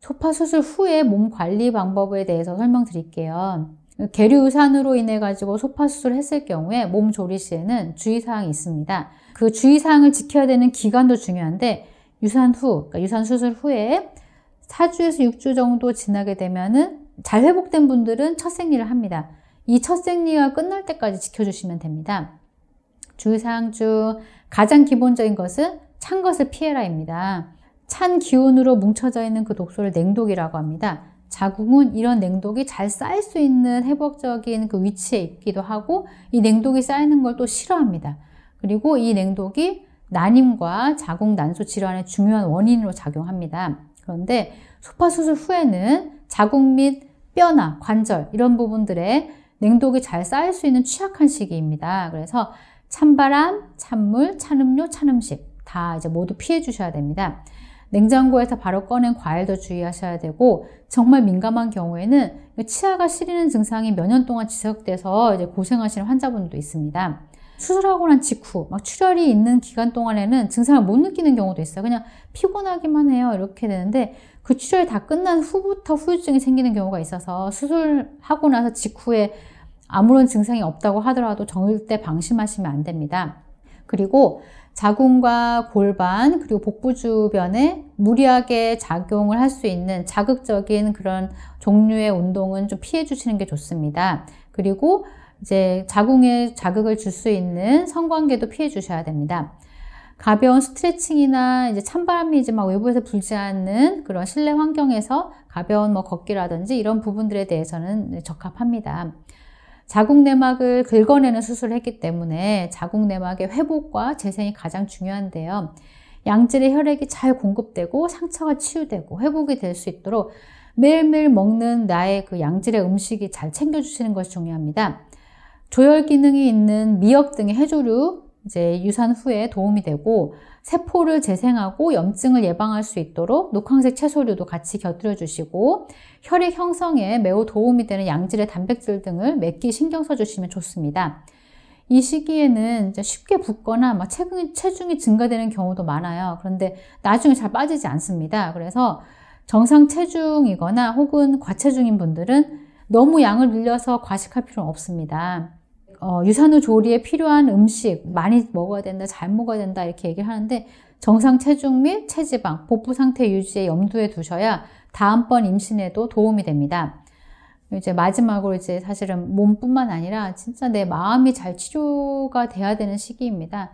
소파 수술 후에 몸 관리 방법에 대해서 설명드릴게요. 계류산으로 인해 가지고 소파 수술을 했을 경우에 몸 조리 시에는 주의사항이 있습니다. 그 주의사항을 지켜야 되는 기간도 중요한데 유산 후, 그러니까 유산 수술 후에 4주에서 6주 정도 지나게 되면은 잘 회복된 분들은 첫 생리를 합니다. 이 첫 생리가 끝날 때까지 지켜주시면 됩니다. 주의사항 중 가장 기본적인 것은 찬 것을 피해라입니다. 찬 기운으로 뭉쳐져 있는 그 독소를 냉독이라고 합니다. 자궁은 이런 냉독이 잘 쌓일 수 있는 회복적인 그 위치에 있기도 하고 이 냉독이 쌓이는 걸 또 싫어합니다. 그리고 이 냉독이 난임과 자궁 난소 질환의 중요한 원인으로 작용합니다. 그런데 소파수술 후에는 자궁 및 뼈나 관절 이런 부분들에 냉독이 잘 쌓일 수 있는 취약한 시기입니다. 그래서 찬바람, 찬물, 찬음료, 찬음식 다 이제 모두 피해 주셔야 됩니다. 냉장고에서 바로 꺼낸 과일도 주의하셔야 되고 정말 민감한 경우에는 그 치아가 시리는 증상이 몇 년 동안 지속돼서 이제 고생하시는 환자분도 있습니다. 수술하고 난 직후 막 출혈이 있는 기간 동안에는 증상을 못 느끼는 경우도 있어요. 그냥 피곤하기만 해요. 이렇게 되는데 그 출혈이 다 끝난 후부터 후유증이 생기는 경우가 있어서 수술하고 나서 직후에 아무런 증상이 없다고 하더라도 정일 때 방심하시면 안 됩니다. 그리고 자궁과 골반 그리고 복부 주변에 무리하게 작용을 할 수 있는 자극적인 그런 종류의 운동은 좀 피해 주시는 게 좋습니다. 그리고 이제 자궁에 자극을 줄 수 있는 성관계도 피해 주셔야 됩니다. 가벼운 스트레칭이나 이제 찬바람이 이제 막 외부에서 불지 않는 그런 실내 환경에서 가벼운 뭐 걷기라든지 이런 부분들에 대해서는 네, 적합합니다. 자궁내막을 긁어내는 수술을 했기 때문에 자궁내막의 회복과 재생이 가장 중요한데요. 양질의 혈액이 잘 공급되고 상처가 치유되고 회복이 될 수 있도록 매일매일 먹는 나의 그 양질의 음식이 잘 챙겨주시는 것이 중요합니다. 조혈 기능이 있는 미역 등의 해조류, 이제 유산 후에 도움이 되고 세포를 재생하고 염증을 예방할 수 있도록 녹황색 채소류도 같이 곁들여 주시고 혈액 형성에 매우 도움이 되는 양질의 단백질 등을 맵기 신경 써 주시면 좋습니다. 이 시기에는 쉽게 붓거나 막 체중이, 체중이 증가되는 경우도 많아요. 그런데 나중에 잘 빠지지 않습니다. 그래서 정상 체중이거나 혹은 과체중인 분들은 너무 양을 늘려서 과식할 필요는 없습니다. 어, 유산후 조리에 필요한 음식 많이 먹어야 된다, 잘 먹어야 된다 이렇게 얘기를 하는데 정상 체중 및 체지방, 복부 상태 유지에 염두에 두셔야 다음번 임신에도 도움이 됩니다. 이제 마지막으로 이제 사실은 몸뿐만 아니라 진짜 내 마음이 잘 치료가 돼야 되는 시기입니다.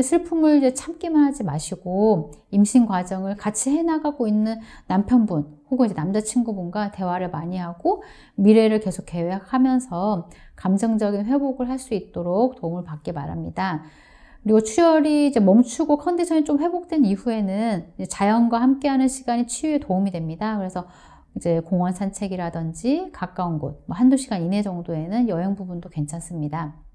슬픔을 이제 참기만 하지 마시고 임신 과정을 같이 해나가고 있는 남편분, 혹은 이제 남자친구분과 대화를 많이 하고 미래를 계속 계획하면서 감정적인 회복을 할 수 있도록 도움을 받기 바랍니다. 그리고 출혈이 이제 멈추고 컨디션이 좀 회복된 이후에는 자연과 함께하는 시간이 치유에 도움이 됩니다. 그래서 이제 공원 산책이라든지 가까운 곳, 뭐 한두 시간 이내 정도에는 여행 부분도 괜찮습니다.